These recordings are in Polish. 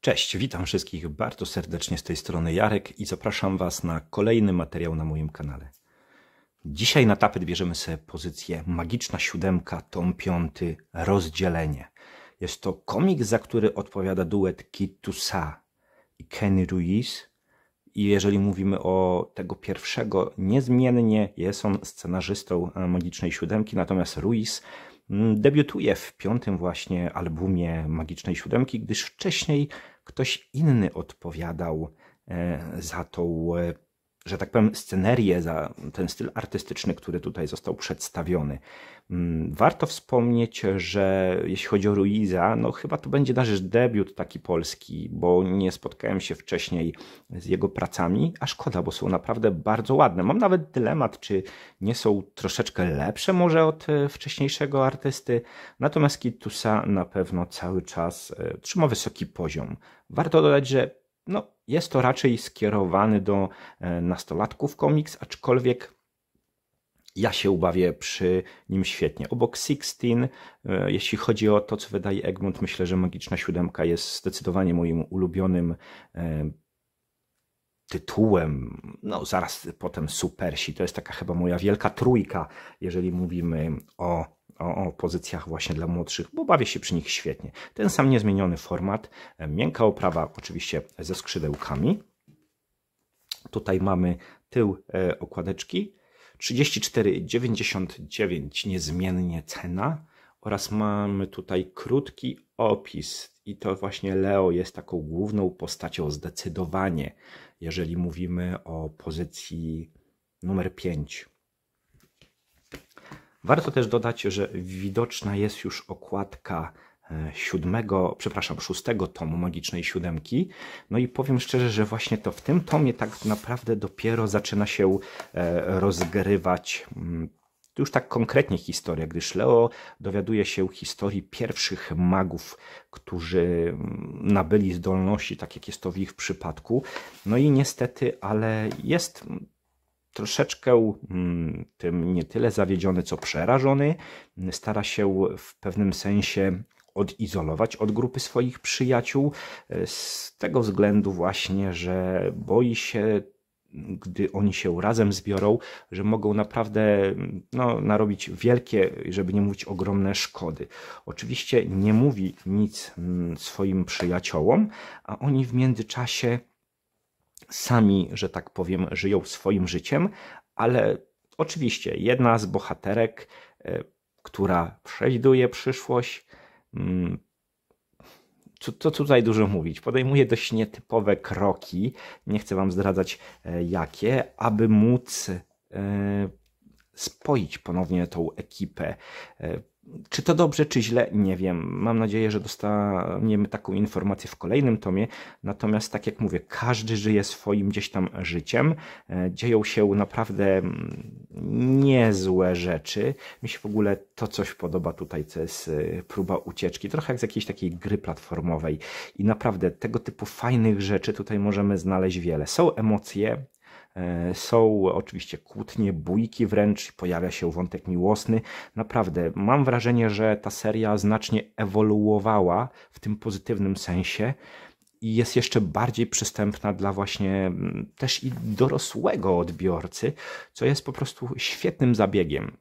Cześć, witam wszystkich bardzo serdecznie z tej strony Jarek i zapraszam Was na kolejny materiał na moim kanale. Dzisiaj na tapet bierzemy sobie pozycję Magiczna Siódemka, tom piąty Rozdzielenie. Jest to komik, za który odpowiada duet Kitusa i Kenny Ruiz, i jeżeli mówimy o tego pierwszego, niezmiennie jest on scenarzystą Magicznej Siódemki, natomiast Ruiz mm, debiutuje w piątym właśnie albumie Magicznej Siódemki, gdyż wcześniej ktoś inny odpowiadał e, za tą e, że tak powiem, scenerię, za ten styl artystyczny, który tutaj został przedstawiony. Mm, warto wspomnieć, że jeśli chodzi o Ruiza, no chyba to będzie nasz debiut taki polski, bo nie spotkałem się wcześniej z jego pracami, a szkoda, bo są naprawdę bardzo ładne. Mam nawet dylemat, czy nie są troszeczkę lepsze może od e, wcześniejszego artysty, natomiast Kitusa na pewno cały czas e, trzyma wysoki poziom. Warto dodać, że no, jest to raczej skierowany do e, nastolatków komiks, aczkolwiek ja się ubawię przy nim świetnie. Obok Sixteen, e, jeśli chodzi o to, co wydaje Egmont, myślę, że Magiczna Siódemka jest zdecydowanie moim ulubionym e, tytułem, no zaraz potem Supersi, to jest taka chyba moja wielka trójka, jeżeli mówimy o o, o pozycjach właśnie dla młodszych, bo bawię się przy nich świetnie. Ten sam niezmieniony format, e, miękka oprawa oczywiście ze skrzydełkami. Tutaj mamy tył e, okładeczki, 34,99 niezmiennie cena oraz mamy tutaj krótki opis i to właśnie Leo jest taką główną postacią zdecydowanie, jeżeli mówimy o pozycji numer 5. Warto też dodać, że widoczna jest już okładka e, siódmego, przepraszam, szóstego tomu Magicznej Siódemki. No i powiem szczerze, że właśnie to w tym tomie tak naprawdę dopiero zaczyna się e, rozgrywać mm, już tak konkretnie historia, gdyż Leo dowiaduje się historii pierwszych magów, którzy mm, nabyli zdolności, tak jak jest to w ich przypadku. No i niestety, ale jest troszeczkę mm, tym nie tyle zawiedziony, co przerażony. Mm, stara się w pewnym sensie odizolować od grupy swoich przyjaciół e, z tego względu właśnie, że boi się gdy oni się razem zbiorą, że mogą naprawdę no, narobić wielkie, żeby nie mówić ogromne szkody. Oczywiście nie mówi nic mm, swoim przyjaciołom, a oni w międzyczasie sami, że tak powiem, żyją swoim życiem, ale oczywiście jedna z bohaterek, e, która przewiduje przyszłość, mm, co, co tutaj dużo mówić, podejmuje dość nietypowe kroki, nie chcę Wam zdradzać e, jakie, aby móc e, spoić ponownie tą ekipę. Czy to dobrze, czy źle, nie wiem. Mam nadzieję, że dostaniemy taką informację w kolejnym tomie. Natomiast, tak jak mówię, każdy żyje swoim gdzieś tam życiem. E, dzieją się naprawdę mm, niezłe rzeczy. Mi się w ogóle to coś podoba tutaj, co jest e, próba ucieczki, trochę jak z jakiejś takiej gry platformowej. I naprawdę tego typu fajnych rzeczy tutaj możemy znaleźć wiele. Są emocje, E, są oczywiście kłótnie, bójki wręcz, pojawia się wątek miłosny. Naprawdę, mam wrażenie, że ta seria znacznie ewoluowała w tym pozytywnym sensie i jest jeszcze bardziej przystępna dla właśnie mm, też i dorosłego odbiorcy, co jest po prostu świetnym zabiegiem.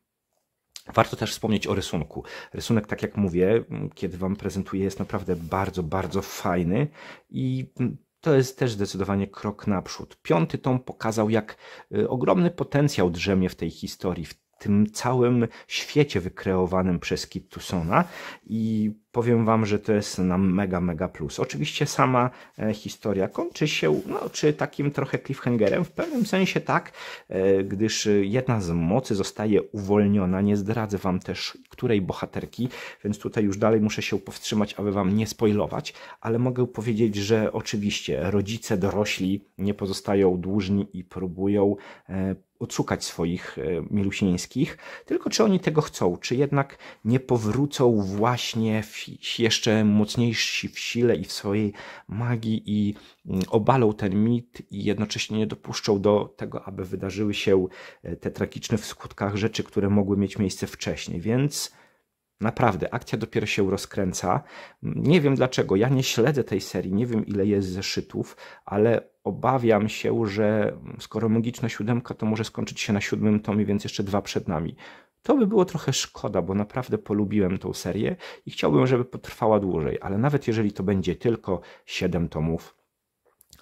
Warto też wspomnieć o rysunku. Rysunek, tak jak mówię, mm, kiedy Wam prezentuję, jest naprawdę bardzo, bardzo fajny i mm, to jest też zdecydowanie krok naprzód. Piąty tom pokazał, jak y, ogromny potencjał drzemie w tej historii, w tym całym świecie wykreowanym przez Kittusona i powiem Wam, że to jest nam mega, mega plus. Oczywiście sama e, historia kończy się, no, czy takim trochę cliffhangerem, w pewnym sensie tak, e, gdyż jedna z mocy zostaje uwolniona. Nie zdradzę Wam też, której bohaterki, więc tutaj już dalej muszę się powstrzymać, aby Wam nie spoilować, ale mogę powiedzieć, że oczywiście rodzice dorośli nie pozostają dłużni i próbują e, odszukać swoich milusińskich, tylko czy oni tego chcą, czy jednak nie powrócą właśnie w jeszcze mocniejsi w sile i w swojej magii i mm, obalą ten mit i jednocześnie nie dopuszczą do tego, aby wydarzyły się e, te tragiczne w skutkach rzeczy, które mogły mieć miejsce wcześniej. Więc Naprawdę, akcja dopiero się rozkręca. Nie wiem dlaczego, ja nie śledzę tej serii, nie wiem ile jest zeszytów, ale obawiam się, że mm, skoro Magiczna Siódemka, to może skończyć się na siódmym tomie, więc jeszcze dwa przed nami. To by było trochę szkoda, bo naprawdę polubiłem tą serię i chciałbym, żeby potrwała dłużej, ale nawet jeżeli to będzie tylko 7 tomów,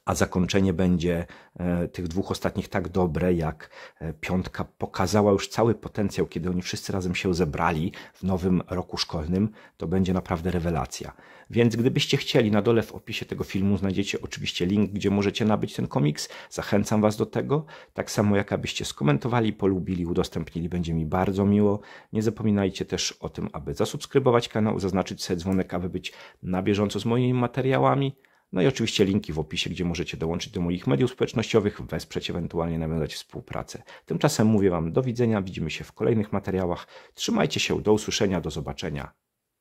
a zakończenie będzie e, tych dwóch ostatnich tak dobre, jak e, piątka pokazała już cały potencjał, kiedy oni wszyscy razem się zebrali w nowym roku szkolnym, to będzie naprawdę rewelacja. Więc gdybyście chcieli, na dole w opisie tego filmu znajdziecie oczywiście link, gdzie możecie nabyć ten komiks. Zachęcam Was do tego. Tak samo jak abyście skomentowali, polubili, udostępnili, będzie mi bardzo miło. Nie zapominajcie też o tym, aby zasubskrybować kanał, zaznaczyć sobie dzwonek, aby być na bieżąco z moimi materiałami. No i oczywiście linki w opisie, gdzie możecie dołączyć do moich mediów społecznościowych, wesprzeć, ewentualnie nawiązać współpracę. Tymczasem mówię Wam do widzenia, widzimy się w kolejnych materiałach. Trzymajcie się, do usłyszenia, do zobaczenia.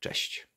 Cześć.